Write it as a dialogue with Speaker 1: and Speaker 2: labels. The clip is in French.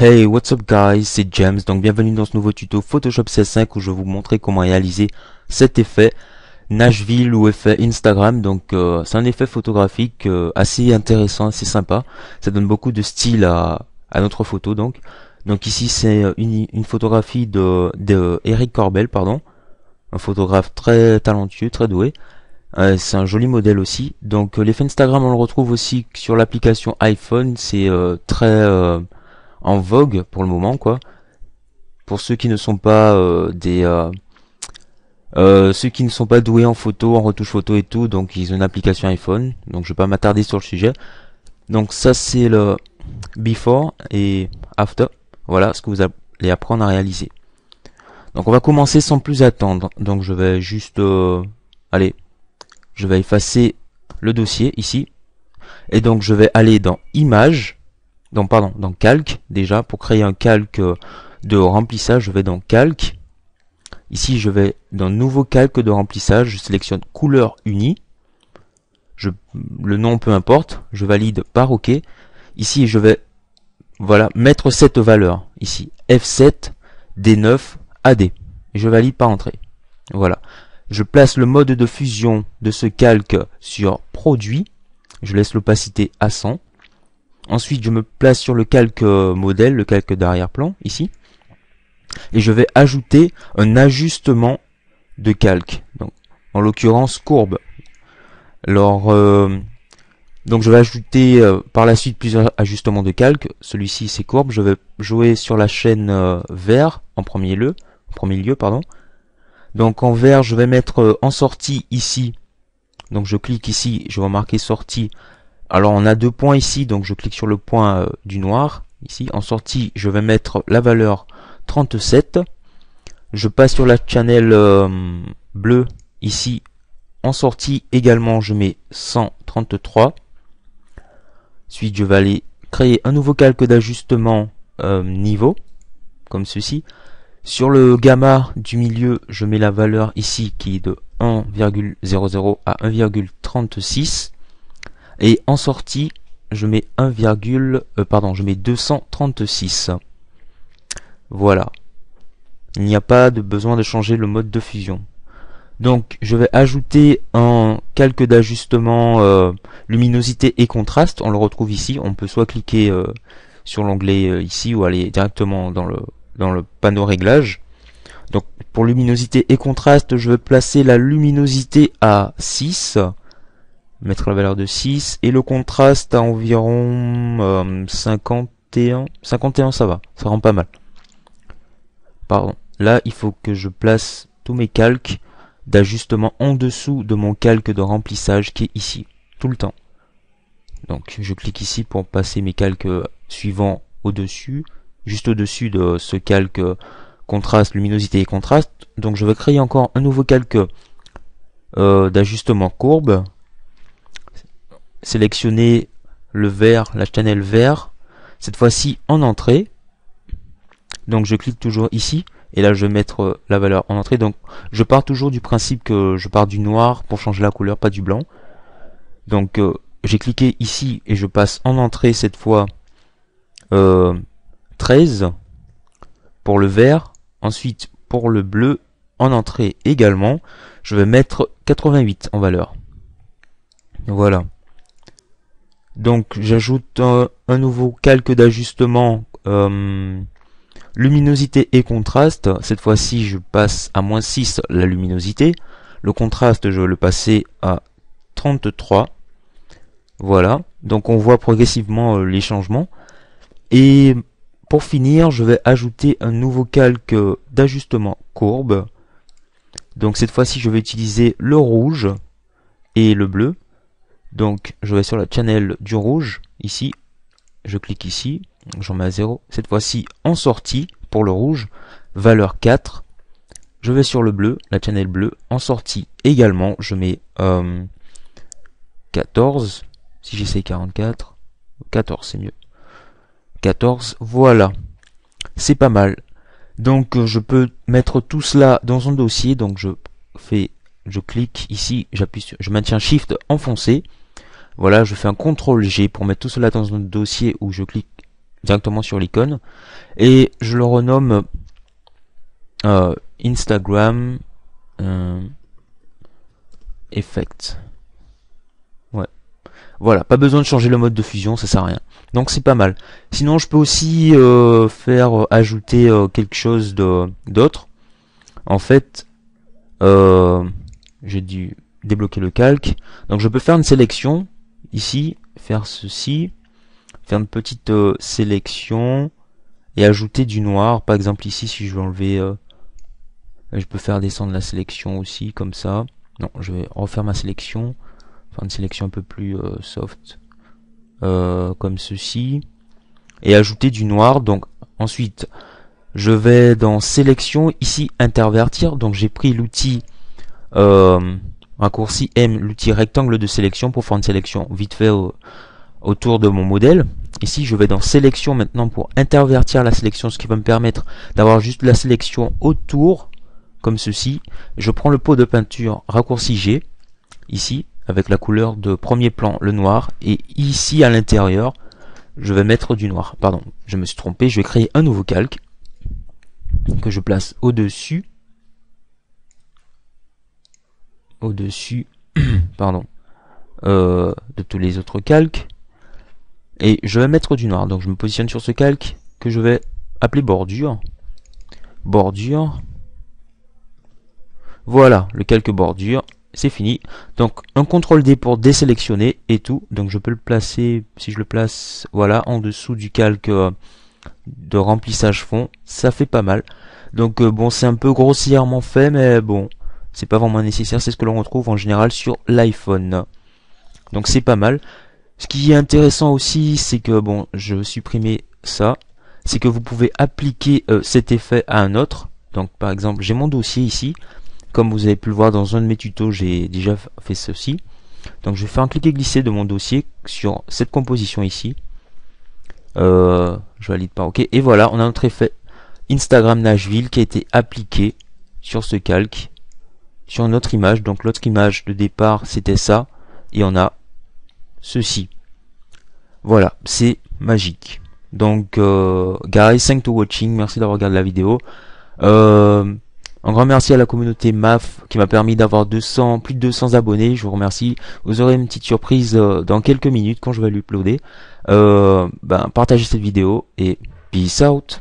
Speaker 1: Hey, what's up guys, c'est James, donc bienvenue dans ce nouveau tuto Photoshop CS5 où je vais vous montrer comment réaliser cet effet Nashville ou effet Instagram, donc euh, c'est un effet photographique euh, assez intéressant, assez sympa, ça donne beaucoup de style à, notre photo donc. Donc ici c'est euh, une, photographie de, Eric Corbel, pardon, un photographe très talentueux, très doué, c'est un joli modèle aussi, donc l'effet Instagram on le retrouve aussi sur l'application iPhone, c'est très en vogue pour le moment, quoi. Pour ceux qui ne sont pas euh, des euh, euh, ceux qui ne sont pas doués en photo, en retouche photo et tout, donc ils ont une application iPhone, donc je vais pas m'attarder sur le sujet. Donc ça c'est le before et after, voilà ce que vous allez apprendre à réaliser. Donc on va commencer sans plus attendre, donc je vais juste, allez, je vais effacer le dossier ici, et donc je vais aller dans images, donc, pardon, dans calque déjà. Pour créer un calque euh, de remplissage, je vais dans calque. Ici, je vais dans nouveau calque de remplissage, je sélectionne couleur unie. Je, le nom, peu importe, je valide par OK. Ici, je vais voilà, mettre cette valeur ici, F7, D9, AD. je valide par entrée. Voilà. Je place le mode de fusion de ce calque sur produit. Je laisse l'opacité à 100. Ensuite, je me place sur le calque euh, modèle, le calque d'arrière-plan, ici. Et je vais ajouter un ajustement de calque. Donc, en l'occurrence, courbe. Alors, euh, donc je vais ajouter euh, par la suite plusieurs ajustements de calque. Celui-ci, c'est courbe. Je vais jouer sur la chaîne vert en premier lieu. En premier lieu pardon. Donc en vert, je vais mettre en sortie ici. Donc je clique ici, je vais marquer sortie alors on a deux points ici, donc je clique sur le point euh, du noir. Ici, en sortie, je vais mettre la valeur 37. Je passe sur la channel euh, bleue ici. En sortie également, je mets 133. Ensuite, je vais aller créer un nouveau calque d'ajustement euh, niveau, comme ceci. Sur le gamma du milieu, je mets la valeur ici qui est de 1,00 à 1,36. Et en sortie, je mets 1, euh, pardon, je mets 236. Voilà. Il n'y a pas de besoin de changer le mode de fusion. Donc je vais ajouter un calque d'ajustement euh, luminosité et contraste. On le retrouve ici. On peut soit cliquer euh, sur l'onglet ici ou aller directement dans le, dans le panneau réglage. Donc pour luminosité et contraste, je vais placer la luminosité à 6 mettre la valeur de 6 et le contraste à environ 51 euh, 51 ça va ça rend pas mal pardon là il faut que je place tous mes calques d'ajustement en dessous de mon calque de remplissage qui est ici tout le temps donc je clique ici pour passer mes calques suivants au dessus juste au dessus de ce calque contraste luminosité et contraste donc je vais créer encore un nouveau calque euh, d'ajustement courbe sélectionner le vert, la channel vert, cette fois-ci en entrée. Donc je clique toujours ici et là je vais mettre euh, la valeur en entrée. Donc je pars toujours du principe que je pars du noir pour changer la couleur, pas du blanc. Donc euh, j'ai cliqué ici et je passe en entrée cette fois 13 euh, pour le vert. Ensuite pour le bleu en entrée également, je vais mettre 88 en valeur. Voilà. Donc j'ajoute un, nouveau calque d'ajustement euh, luminosité et contraste. Cette fois-ci je passe à moins 6 la luminosité. Le contraste je vais le passer à 33. Voilà. Donc on voit progressivement euh, les changements. Et pour finir je vais ajouter un nouveau calque d'ajustement courbe. Donc cette fois-ci je vais utiliser le rouge et le bleu. Donc je vais sur la channel du rouge, ici, je clique ici, j'en mets à 0. Cette fois-ci, en sortie, pour le rouge, valeur 4. Je vais sur le bleu, la channel bleue, en sortie également, je mets 14. Euh, si j'essaie 44, 14 c'est mieux. 14, voilà. C'est pas mal. Donc euh, je peux mettre tout cela dans un dossier, donc je fais, je clique ici, j'appuie, je maintiens Shift enfoncé, voilà, je fais un CTRL G pour mettre tout cela dans un dossier où je clique directement sur l'icône. Et je le renomme euh, Instagram euh, Effect. Ouais. Voilà, pas besoin de changer le mode de fusion, ça sert à rien. Donc c'est pas mal. Sinon, je peux aussi euh, faire ajouter quelque chose d'autre. En fait, j'ai dû débloquer le calque. Donc je peux faire une sélection ici, faire ceci, faire une petite euh, sélection et ajouter du noir. Par exemple ici, si je veux enlever, euh, je peux faire descendre la sélection aussi comme ça. Non, je vais refaire ma sélection, faire une sélection un peu plus euh, soft, comme ceci, et ajouter du noir. Donc ensuite, je vais dans sélection, ici intervertir. Donc j'ai pris l'outil Raccourci M, l'outil rectangle de sélection pour faire une sélection vite fait autour de mon modèle. Ici, je vais dans sélection maintenant pour intervertir la sélection, ce qui va me permettre d'avoir juste la sélection autour, comme ceci. Je prends le pot de peinture raccourci G, ici, avec la couleur de premier plan, le noir, et ici à l'intérieur, je vais mettre du noir. Pardon, je me suis trompé, je vais créer un nouveau calque que je place au-dessus au-dessus pardon, euh, de tous les autres calques. Et je vais mettre du noir. Donc je me positionne sur ce calque que je vais appeler bordure. Bordure. Voilà, le calque bordure. C'est fini. Donc un contrôle D pour désélectionner et tout. Donc je peux le placer, si je le place, voilà, en dessous du calque euh, de remplissage fond. Ça fait pas mal. Donc euh, bon, c'est un peu grossièrement fait, mais bon, c'est pas vraiment nécessaire, c'est ce que l'on retrouve en général sur l'iPhone. Donc c'est pas mal. Ce qui est intéressant aussi, c'est que, bon, je vais supprimer ça, c'est que vous pouvez appliquer euh, cet effet à un autre. Donc par exemple, j'ai mon dossier ici. Comme vous avez pu le voir dans un de mes tutos, j'ai déjà fait ceci. Donc je vais faire un et glisser de mon dossier sur cette composition ici. Euh, je valide pas. OK. Et voilà, on a notre effet Instagram Nashville qui a été appliqué sur ce calque sur notre image. Donc l'autre image de départ c'était ça et on a ceci. Voilà, c'est magique. Donc euh, guys, thanks to watching, merci d'avoir regardé la vidéo. Euh, un grand merci à la communauté MAF qui m'a permis d'avoir 200, plus de 200 abonnés. Je vous remercie. Vous aurez une petite surprise euh, dans quelques minutes quand je vais l'uploader. Ben, partagez cette vidéo et peace out.